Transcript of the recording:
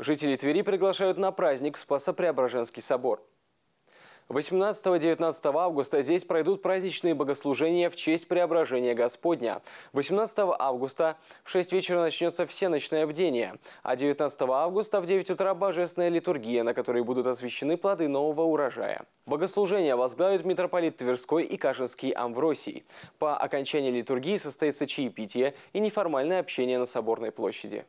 Жители Твери приглашают на праздник Спасо-Преображенский собор. 18-19 августа здесь пройдут праздничные богослужения в честь преображения Господня. 18 августа в 6 вечера начнется всеночное бдение, а 19 августа в 9 утра божественная литургия, на которой будут освящены плоды нового урожая. Богослужения возглавит митрополит Тверской и Кашинский Амвросий. По окончании литургии состоится чаепитие и неформальное общение на Соборной площади.